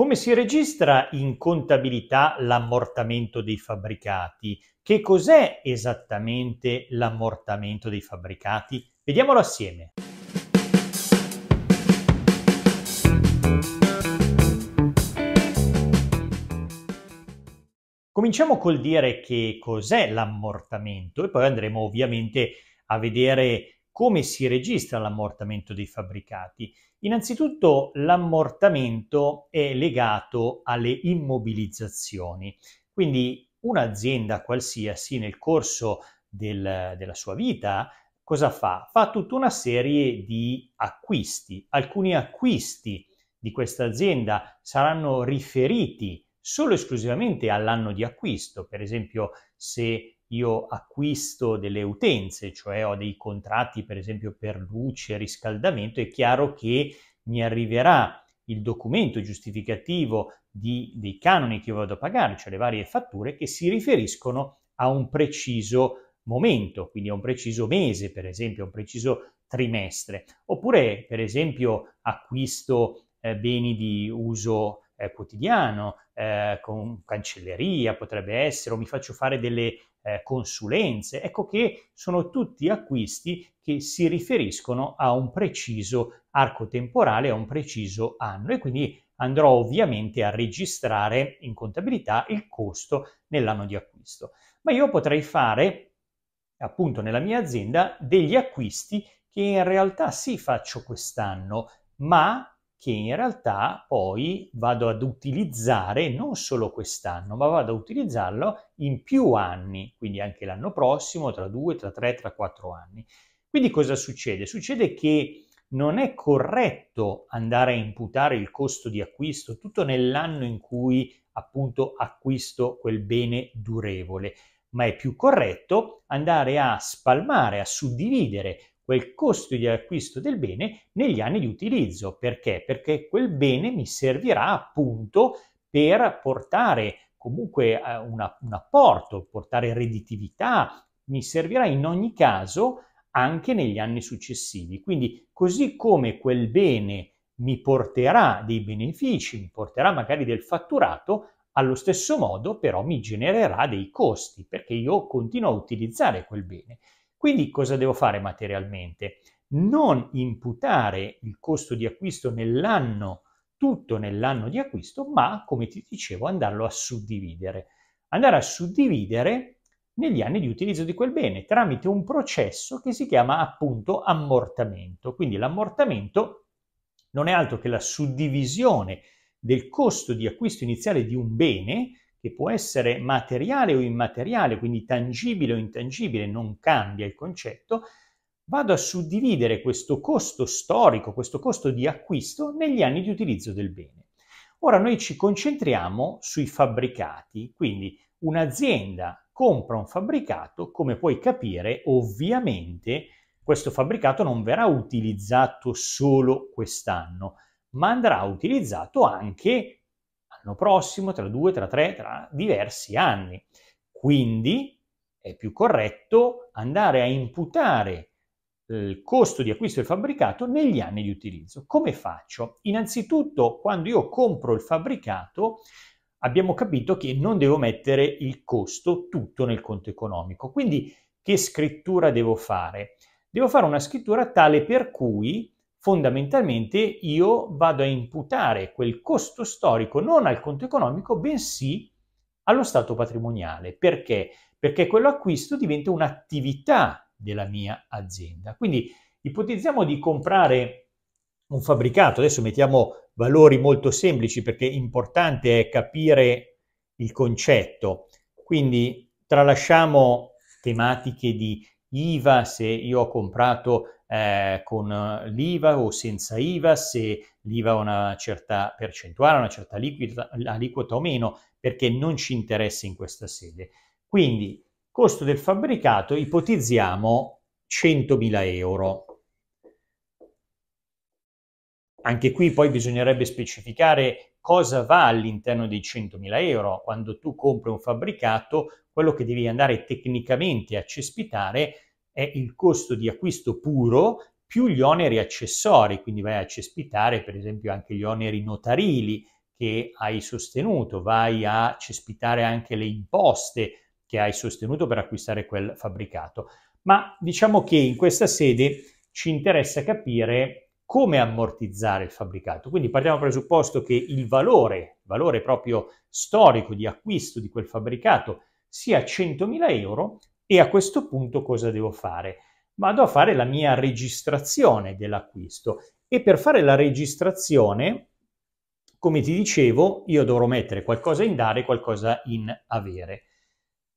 Come si registra in contabilità l'ammortamento dei fabbricati? Che cos'è esattamente l'ammortamento dei fabbricati? Vediamolo assieme. Cominciamo col dire che cos'è l'ammortamento e poi andremo ovviamente a vedere come si registra l'ammortamento dei fabbricati? Innanzitutto l'ammortamento è legato alle immobilizzazioni, quindi un'azienda qualsiasi nel corso del, della sua vita cosa fa? Fa tutta una serie di acquisti. Alcuni acquisti di questa azienda saranno riferiti solo esclusivamente all'anno di acquisto, per esempio se io acquisto delle utenze, cioè ho dei contratti per esempio per luce, riscaldamento, è chiaro che mi arriverà il documento giustificativo di, dei canoni che io vado a pagare, cioè le varie fatture che si riferiscono a un preciso momento, quindi a un preciso mese, per esempio, a un preciso trimestre. Oppure, per esempio, acquisto eh, beni di uso eh, quotidiano, eh, con cancelleria potrebbe essere, o mi faccio fare delle eh, consulenze. Ecco che sono tutti acquisti che si riferiscono a un preciso arco temporale, a un preciso anno e quindi andrò ovviamente a registrare in contabilità il costo nell'anno di acquisto. Ma io potrei fare appunto nella mia azienda degli acquisti che in realtà sì faccio quest'anno, ma che in realtà poi vado ad utilizzare non solo quest'anno, ma vado ad utilizzarlo in più anni, quindi anche l'anno prossimo, tra due, tra tre, tra quattro anni. Quindi cosa succede? Succede che non è corretto andare a imputare il costo di acquisto tutto nell'anno in cui appunto acquisto quel bene durevole, ma è più corretto andare a spalmare, a suddividere o il costo di acquisto del bene negli anni di utilizzo. Perché? Perché quel bene mi servirà appunto per portare comunque eh, una, un apporto, portare redditività, mi servirà in ogni caso anche negli anni successivi. Quindi così come quel bene mi porterà dei benefici, mi porterà magari del fatturato, allo stesso modo però mi genererà dei costi perché io continuo a utilizzare quel bene. Quindi cosa devo fare materialmente? Non imputare il costo di acquisto nell'anno, tutto nell'anno di acquisto, ma come ti dicevo andarlo a suddividere. Andare a suddividere negli anni di utilizzo di quel bene tramite un processo che si chiama appunto ammortamento. Quindi l'ammortamento non è altro che la suddivisione del costo di acquisto iniziale di un bene che può essere materiale o immateriale, quindi tangibile o intangibile, non cambia il concetto, vado a suddividere questo costo storico, questo costo di acquisto negli anni di utilizzo del bene. Ora noi ci concentriamo sui fabbricati, quindi un'azienda compra un fabbricato, come puoi capire, ovviamente questo fabbricato non verrà utilizzato solo quest'anno, ma andrà utilizzato anche l'anno prossimo, tra due, tra tre, tra diversi anni. Quindi è più corretto andare a imputare eh, il costo di acquisto del fabbricato negli anni di utilizzo. Come faccio? Innanzitutto, quando io compro il fabbricato, abbiamo capito che non devo mettere il costo tutto nel conto economico. Quindi che scrittura devo fare? Devo fare una scrittura tale per cui fondamentalmente io vado a imputare quel costo storico non al conto economico, bensì allo stato patrimoniale. Perché? Perché quell'acquisto diventa un'attività della mia azienda. Quindi ipotizziamo di comprare un fabbricato, adesso mettiamo valori molto semplici perché importante è capire il concetto. Quindi tralasciamo tematiche di IVA, se io ho comprato eh, con l'IVA o senza IVA, se l'IVA ha una certa percentuale, una certa liquida, aliquota o meno, perché non ci interessa in questa sede. Quindi, costo del fabbricato, ipotizziamo 100.000 euro. Anche qui poi bisognerebbe specificare cosa va all'interno dei 100.000 euro. Quando tu compri un fabbricato, quello che devi andare tecnicamente a cespitare è è il costo di acquisto puro più gli oneri accessori, quindi vai a cespitare per esempio anche gli oneri notarili che hai sostenuto, vai a cespitare anche le imposte che hai sostenuto per acquistare quel fabbricato. Ma diciamo che in questa sede ci interessa capire come ammortizzare il fabbricato. Quindi partiamo dal presupposto che il valore, valore proprio storico di acquisto di quel fabbricato, sia 100.000 euro, e a questo punto cosa devo fare? Vado a fare la mia registrazione dell'acquisto e per fare la registrazione, come ti dicevo, io dovrò mettere qualcosa in dare e qualcosa in avere.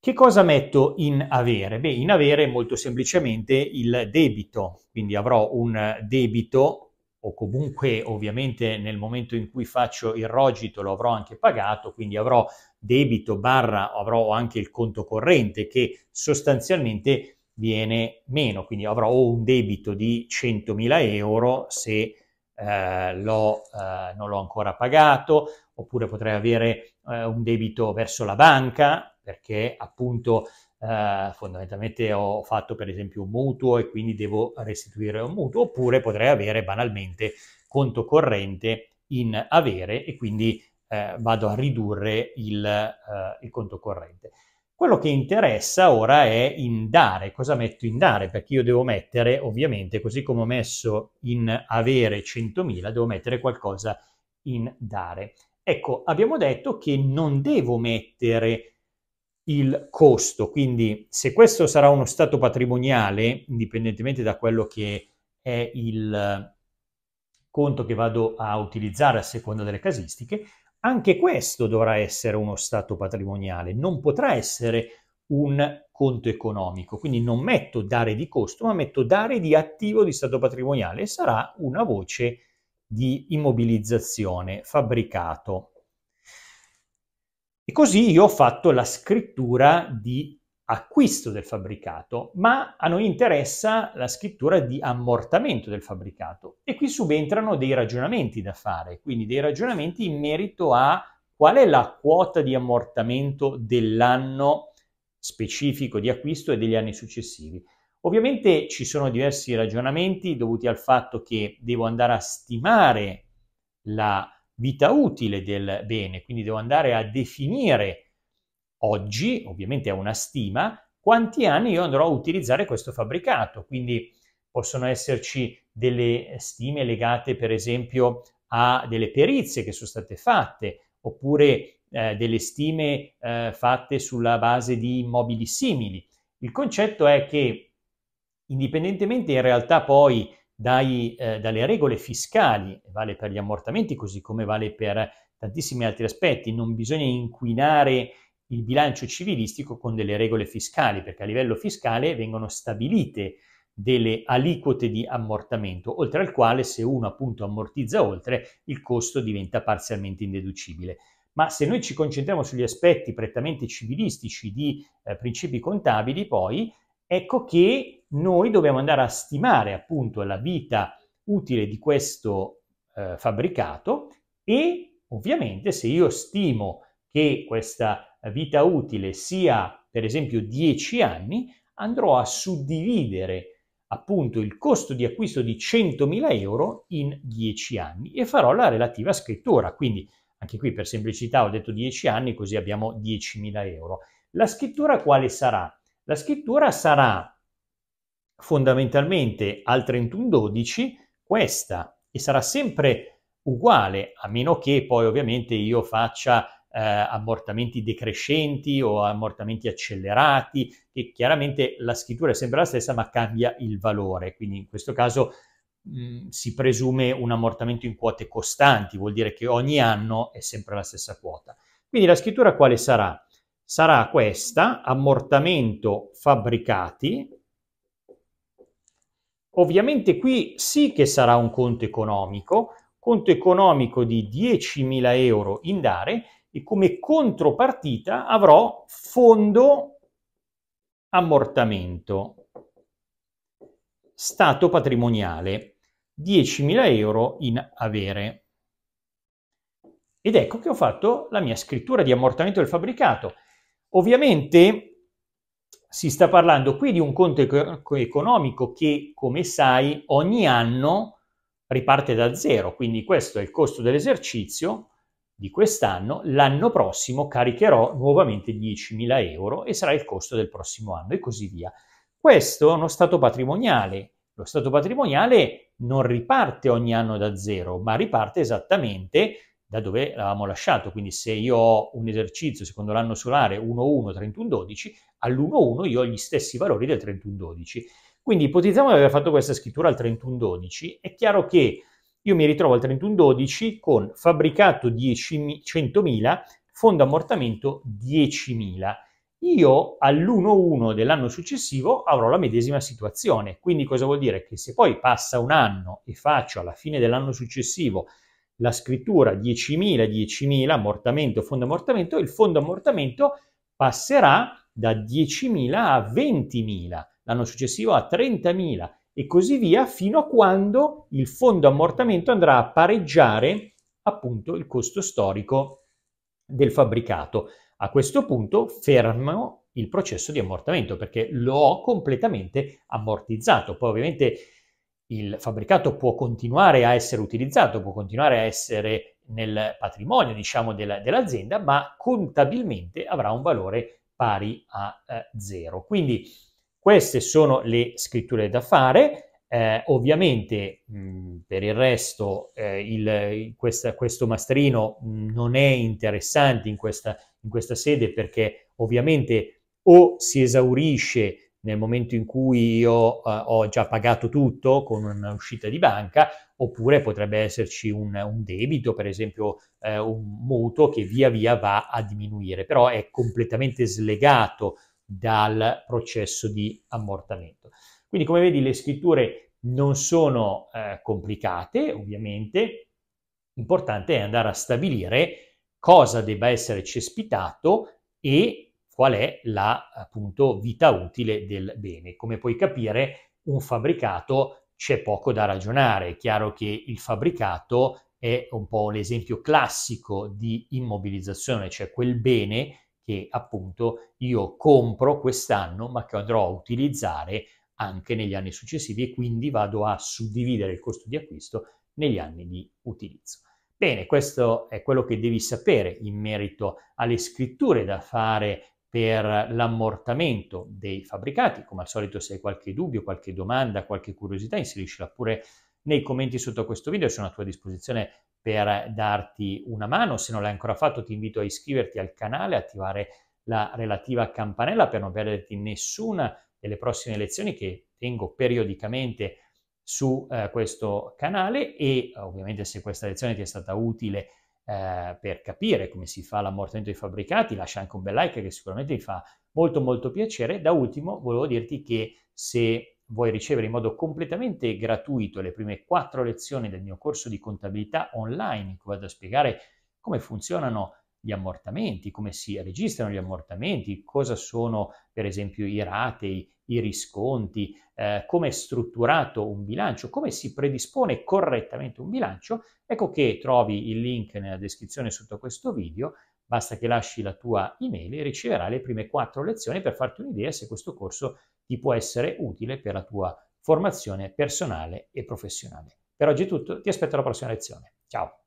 Che cosa metto in avere? Beh, in avere molto semplicemente il debito, quindi avrò un debito o comunque ovviamente nel momento in cui faccio il rogito lo avrò anche pagato, quindi avrò debito barra avrò anche il conto corrente che sostanzialmente viene meno, quindi avrò o un debito di 100.000 euro se eh, l'ho, eh, non l'ho ancora pagato, oppure potrei avere eh, un debito verso la banca perché appunto eh, fondamentalmente ho fatto per esempio un mutuo e quindi devo restituire un mutuo, oppure potrei avere banalmente conto corrente in avere e quindi eh, vado a ridurre il, eh, il, conto corrente. Quello che interessa ora è in dare, Cosa metto in dare? Perché io devo mettere, ovviamente, così come ho messo in avere 100.000, devo mettere qualcosa in dare. Ecco, abbiamo detto che non devo mettere il costo, quindi se questo sarà uno stato patrimoniale, indipendentemente da quello che è il conto che vado a utilizzare a seconda delle casistiche, anche questo dovrà essere uno stato patrimoniale, non potrà essere un conto economico, quindi non metto dare di costo, ma metto dare di attivo di stato patrimoniale e sarà una voce di immobilizzazione, fabbricato. E così io ho fatto la scrittura di acquisto del fabbricato, ma a noi interessa la scrittura di ammortamento del fabbricato. E qui subentrano dei ragionamenti da fare, quindi dei ragionamenti in merito a qual è la quota di ammortamento dell'anno specifico di acquisto e degli anni successivi. Ovviamente ci sono diversi ragionamenti dovuti al fatto che devo andare a stimare la vita utile del bene, quindi devo andare a definire oggi, ovviamente è una stima, quanti anni io andrò a utilizzare questo fabbricato. Quindi possono esserci delle stime legate per esempio a delle perizie che sono state fatte oppure eh, delle stime eh, fatte sulla base di immobili simili. Il concetto è che indipendentemente in realtà poi dai, eh, dalle regole fiscali, vale per gli ammortamenti così come vale per tantissimi altri aspetti, non bisogna inquinare il bilancio civilistico con delle regole fiscali, perché a livello fiscale vengono stabilite delle aliquote di ammortamento, oltre al quale se uno appunto ammortizza oltre il costo diventa parzialmente indeducibile. Ma se noi ci concentriamo sugli aspetti prettamente civilistici di eh, principi contabili, poi ecco che noi dobbiamo andare a stimare appunto la vita utile di questo eh, fabbricato e ovviamente se io stimo che questa eh, vita utile sia per esempio 10 anni, andrò a suddividere appunto il costo di acquisto di 100.000 euro in 10 anni e farò la relativa scrittura. Quindi anche qui per semplicità ho detto 10 anni così abbiamo 10.000 euro. La scrittura quale sarà? La scrittura sarà fondamentalmente al 31-12 questa e sarà sempre uguale a meno che poi ovviamente io faccia eh, ammortamenti decrescenti o ammortamenti accelerati, che chiaramente la scrittura è sempre la stessa ma cambia il valore, quindi in questo caso mh, mm, si presume un ammortamento in quote costanti, vuol dire che ogni anno è sempre la stessa quota. Quindi la scrittura quale sarà? Sarà questa, ammortamento fabbricati, Ovviamente qui sì che sarà un conto economico, conto economico di 10.000 euro in dare e come contropartita avrò fondo ammortamento, stato patrimoniale, 10.000 euro in avere. Ed ecco che ho fatto la mia scrittura di ammortamento del fabbricato. Ovviamente si sta parlando qui di un conto economico che, come sai, ogni anno riparte da zero, quindi questo è il costo dell'esercizio, di quest'anno, l'anno prossimo caricherò nuovamente 10.000 euro e sarà il costo del prossimo anno e così via. Questo è uno stato patrimoniale. Lo stato patrimoniale non riparte ogni anno da zero, ma riparte esattamente da dove l'avevamo lasciato. Quindi se io ho un esercizio secondo l'anno solare 1 1 31 12 all1 1 io ho gli stessi valori del 31-12. Quindi ipotizziamo di aver fatto questa scrittura al 31-12, è chiaro che io mi ritrovo al 31-12 con fabbricato 100.000, fondo ammortamento 10.000. Io all'1-1 dell'anno successivo avrò la medesima situazione, quindi cosa vuol dire? Che se poi passa un anno e faccio alla fine dell'anno successivo la scrittura 10.000, 10.000, ammortamento, fondo ammortamento, il fondo ammortamento passerà da 10.000 a 20.000, l'anno successivo a 30.000, e così via fino a quando il fondo ammortamento andrà a pareggiare appunto il costo storico del fabbricato. A questo punto fermo il processo di ammortamento perché lo ho completamente ammortizzato. Poi ovviamente il fabbricato può continuare a essere utilizzato, può continuare a essere nel patrimonio diciamo della, dell'azienda, ma contabilmente avrà un valore pari a eh, zero. Quindi queste sono le scritture da fare. Eh, ovviamente mh, per il resto eh, il, questa, questo mastrino non è interessante in questa, in questa sede perché ovviamente o si esaurisce nel momento in cui io eh, ho già pagato tutto con un'uscita di banca, oppure potrebbe esserci un, un debito, per esempio eh, un mutuo che via via va a diminuire, però è completamente slegato dal processo di ammortamento. Quindi come vedi le scritture non sono eh, complicate, ovviamente, l'importante è andare a stabilire cosa debba essere cespitato e qual è la appunto vita utile del bene. Come puoi capire, un fabbricato c'è poco da ragionare, è chiaro che il fabbricato è un po' l'esempio classico di immobilizzazione, cioè quel bene che appunto io compro quest'anno ma che andrò a utilizzare anche negli anni successivi e quindi vado a suddividere il costo di acquisto negli anni di utilizzo. Bene, questo è quello che devi sapere in merito alle scritture da fare per l'ammortamento dei fabbricati. Come al solito se hai qualche dubbio, qualche domanda, qualche curiosità, inseriscila pure nei commenti sotto questo video, sono a tua disposizione per darti una mano. Se non l'hai ancora fatto ti invito a iscriverti al canale, attivare la relativa campanella per non perderti nessuna delle prossime lezioni che tengo periodicamente su eh, questo canale e ovviamente se questa lezione ti è stata utile eh, per capire come si fa l'ammortamento dei fabbricati lascia anche un bel like che sicuramente ti fa molto molto piacere. Da ultimo volevo dirti che se Vuoi ricevere in modo completamente gratuito le prime quattro lezioni del mio corso di contabilità online in cui vado a spiegare come funzionano gli ammortamenti, come si registrano gli ammortamenti, cosa sono per esempio i ratei, i risconti, eh, come è strutturato un bilancio, come si predispone correttamente un bilancio, ecco che trovi il link nella descrizione sotto questo video, basta che lasci la tua email e riceverai le prime quattro lezioni per farti un'idea se questo corso ti può essere utile per la tua formazione personale e professionale. Per oggi è tutto, ti aspetto alla prossima lezione. Ciao!